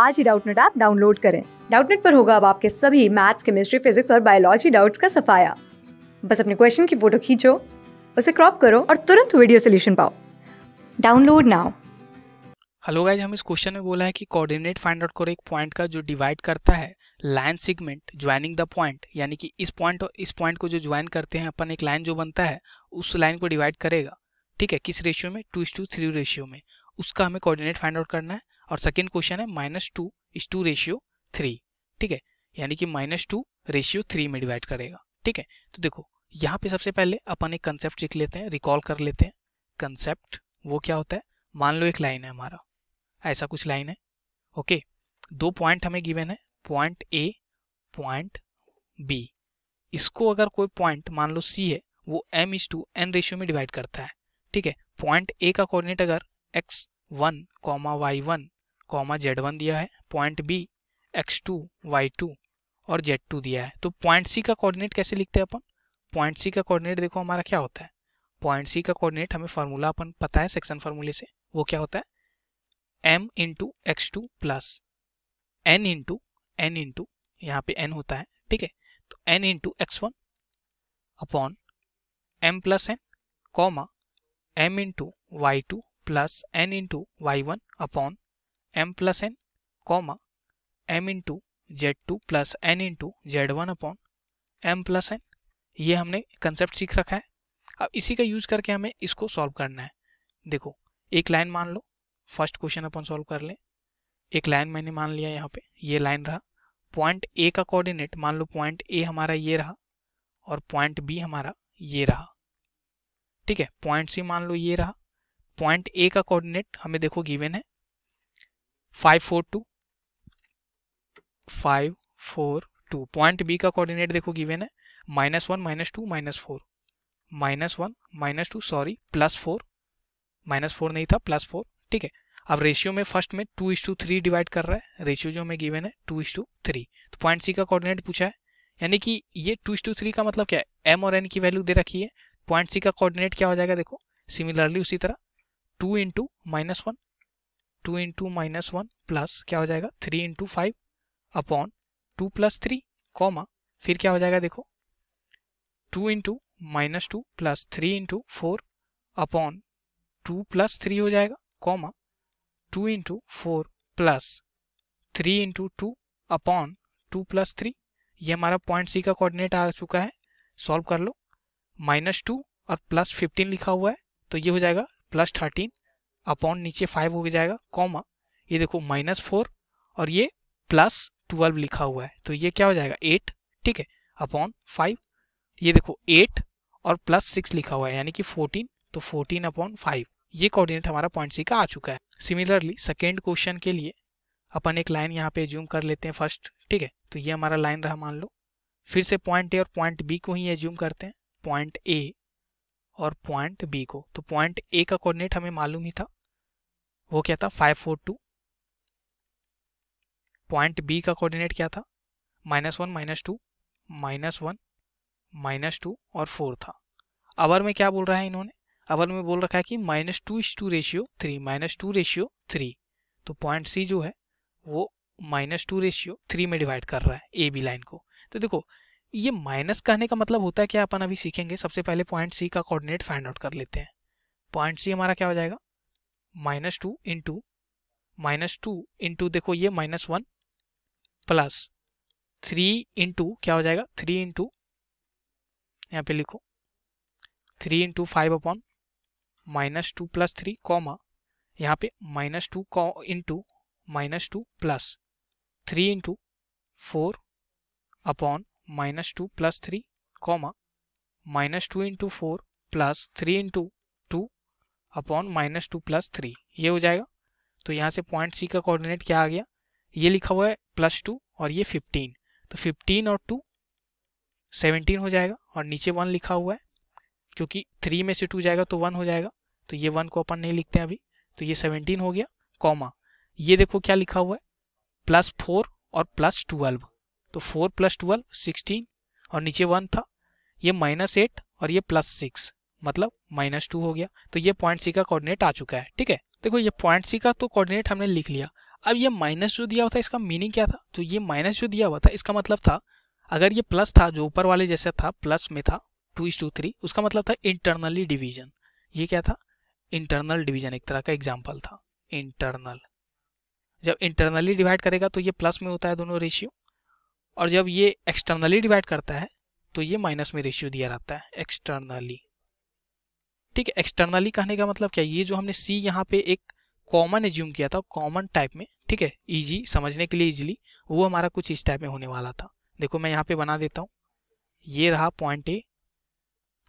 आज ही Doubtnut app download करें डाउटनेट पर होगा अब आपके सभी मैथ्स केमिस्ट्री फिजिक्स और बायोलॉजी डाउट्स का सफाया बस अपने क्वेश्चन की फोटो खींचो उसे क्रॉप करो और तुरंत वीडियो सोल्यूशन पाओ डाउनलोड नाउ हेलो गाइज हम इस क्वेश्चन में बोला है कि कोऑर्डिनेट फाइंड आउट करो एक पॉइंट का जो डिवाइड करता है line segment joining the point यानी कि इस पॉइंट और इस पॉइंट को जो ज्वाइन करते हैं अपन एक लाइन जो बनता है उस लाइन को डिवाइड करेगा ठीक है किस रेशियो में to is to three ratio में उसका हमें कोऑर्डिनेट फाइंड आउट करना है और सेकेंड क्वेश्चन है minus two is to ratio three ठीक है यानी कि माइनस टू रेशियो थ्री में डिवाइड करेगा ठीक है तो देखो यहाँ पे सबसे पहले अपन एक कंसेप्ट सीख लेते हैं रिकॉल कर लेते हैं कंसेप्ट वो क्या होता है मान लो एक लाइन है हमारा ऐसा कुछ लाइन है ओके दो पॉइंट हमें गिवेन है पॉइंट ए पॉइंट बी इसको अगर कोई पॉइंट मान लो सी है वो M is to N ratio में डिवाइड करता है ठीक है पॉइंट ए का कोऑर्डिनेट अगर X one comma Y one comma Z one दिया है point B X two Y two और जेड टू दिया है तो पॉइंट सी का कोऑर्डिनेट कैसे लिखते हैं अपन पॉइंट सी का कोऑर्डिनेट देखो हमारा क्या होता है पॉइंट सी का कोऑर्डिनेट हमें फार्मूला अपन पता है सेक्शन फार्मूले से वो क्या होता है M into X two plus N into N into यहाँ पे एन होता है ठीक है तो N into X one upon M plus N comma M into Y two plus N into Y one upon M plus N comma M two Z two plus N two Z one upon M plus N ये हमने concept सीख रखा है अब इसी का use करके हमें इसको सॉल्व करना है देखो एक लाइन मान लो फर्स्ट क्वेश्चन अपन सॉल्व कर लें एक लाइन मैंने मान लिया यहाँ पे ये लाइन रहा पॉइंट ए का कोऑर्डिनेट मान लो पॉइंट ए हमारा ये रहा और पॉइंट बी हमारा ये रहा ठीक है पॉइंट सी मान लो ये रहा पॉइंट ए का कोऑर्डिनेट हमें देखो गिवन है five four two five four two point B का कोऑर्डिनेट देखो गिवेन है minus one minus two minus four minus one minus two sorry plus four minus four नहीं था प्लस फोर ठीक है अब रेशियो में फर्स्ट में टू इंस टू थ्री डिवाइड कर रहा है रेशियो जो हमें गिवेन है टू इस टू थ्री तो पॉइंट सी का कोऑर्डिनेट पूछा है यानी कि ये टू इस टू थ्री का मतलब क्या है एम और एन की वैल्यू दे रखी है पॉइंट सी का कोऑर्डिनेट क्या हो जाएगा देखो सिमिलरली उसी तरह two into minus one two into minus one plus क्या हो जाएगा three into five upon two plus three comma फिर क्या हो जाएगा देखो two into minus two plus three into four upon two plus three हो जाएगा comma two into four plus three into two upon two plus three ये हमारा point C का कोऑर्डिनेट आ चुका है सॉल्व कर लो माइनस टू और प्लस फिफ्टीन लिखा हुआ है तो ये हो जाएगा प्लस थर्टीन अपॉन नीचे फाइव हो जाएगा कॉमा ये देखो माइनस फोर और ये प्लस ट्वेल्व लिखा हुआ है तो ये क्या हो जाएगा एट ठीक है अपॉन फाइव ये देखो एट और प्लस सिक्स लिखा हुआ है यानी कि फोर्टीन तो फोर्टीन अपॉन फाइव ये कोऑर्डिनेट हमारा पॉइंट सी का आ चुका है सिमिलरली सेकेंड क्वेश्चन के लिए अपन एक लाइन यहाँ पे जूम कर लेते हैं फर्स्ट ठीक है तो ये हमारा लाइन रहा मान लो फिर से पॉइंट ए और पॉइंट बी को ही एज्यूम करते हैं पॉइंट ए और पॉइंट बी को तो पॉइंट ए का कोऑर्डिनेट हमें मालूम ही था वो क्या था five four two point B का कोऑर्डिनेट क्या था minus one minus two minus one minus two और फोर था अवर में क्या बोल रहा है इन्होंने अवर में बोल रखा है कि minus two is to ratio three minus two ratio three तो पॉइंट सी जो है वो माइनस टू रेशियो थ्री में डिवाइड कर रहा है ए बी लाइन को तो देखो ये माइनस कहने का मतलब होता है क्या अपन अभी सीखेंगे सबसे पहले पॉइंट सी का कोऑर्डिनेट फाइंड आउट कर लेते हैं पॉइंट सी हमारा क्या हो जाएगा minus two into minus two into देखो ये minus one plus three into क्या हो जाएगा थ्री इंटू यहाँ पे लिखो three into five upon minus two plus three comma यहाँ पे minus two into minus two plus three into four upon minus two plus three comma minus two into four plus three into two upon minus two plus three ये हो जाएगा तो यहाँ से point C का coordinate क्या आ गया ये लिखा हुआ है प्लस टू और ये फिफ्टीन तो फिफ्टीन और टू सेवनटीन हो जाएगा और नीचे वन लिखा हुआ है क्योंकि थ्री में से टू जाएगा तो वन हो जाएगा तो ये वन को अपन नहीं लिखते हैं अभी तो ये सेवनटीन हो गया कॉमा ये देखो क्या लिखा हुआ है प्लस फोर और प्लस ट्वेल्व तो फोर प्लस ट्वेल्व सिक्सटीन और नीचे वन था ये माइनस एट और ये प्लस सिक्स मतलब माइनस टू हो गया तो ये पॉइंट सी का कोऑर्डिनेट आ चुका है ठीक है देखो ये पॉइंट सी का तो कोऑर्डिनेट हमने लिख लिया अब ये माइनस जो दिया हुआ था इसका मीनिंग क्या था तो ये माइनस जो दिया हुआ था इसका मतलब था अगर ये प्लस था जो ऊपर वाले जैसा था प्लस में था टू इज टू थ्री उसका मतलब था इंटरनली डिवीजन ये क्या था इंटरनल डिवीजन एक तरह का एग्जाम्पल था इंटरनल जब इंटरनली डिवाइड करेगा तो ये प्लस में होता है दोनों रेशियो और जब ये एक्सटर्नली डिवाइड करता है तो ये माइनस में रेशियो दिया रहता है एक्सटर्नली ठीक है एक्सटर्नली कहने का मतलब क्या ये जो हमने सी यहाँ पे एक कॉमन एज्यूम किया था कॉमन टाइप में ठीक है इजी समझने के लिए इजीली वो हमारा कुछ इस टाइप में होने वाला था देखो मैं यहाँ पे बना देता हूँ ये रहा पॉइंट ए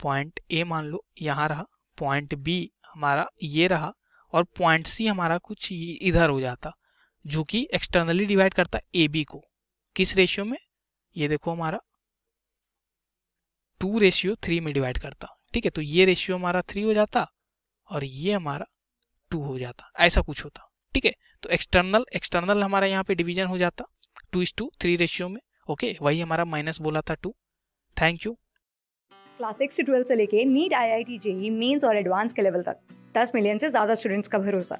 पॉइंट ए मान लो यहाँ रहा पॉइंट बी हमारा ये रहा और पॉइंट सी हमारा कुछ इधर हो जाता जो कि एक्सटर्नली डिवाइड करता ए बी को किस रेशियो में ये देखो हमारा टू रेशियो थ्री में डिवाइड करता ठीक है तो ये रेशियो हमारा थ्री हो जाता और ये हमारा टू हो जाता ऐसा कुछ होता ठीक है तो एक्सटर्नल एक्सटर्नल हमारा यहाँ पे डिवीजन हो जाता two is to three ratio में ओके वही हमारा माइनस बोला था two thank you class six से ट्वेल्थ से लेके NEET I I T JEE Mains और एडवांस के लेवल तक दस मिलियन से ज़्यादा स्टूडेंट्स का भरोसा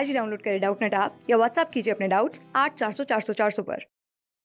आज ही डाउनलोड करें डाउट नेट आप या व्हाट्सअप कीजिए अपने डाउट्स आठ चार सौ चार सौ चार सौ पर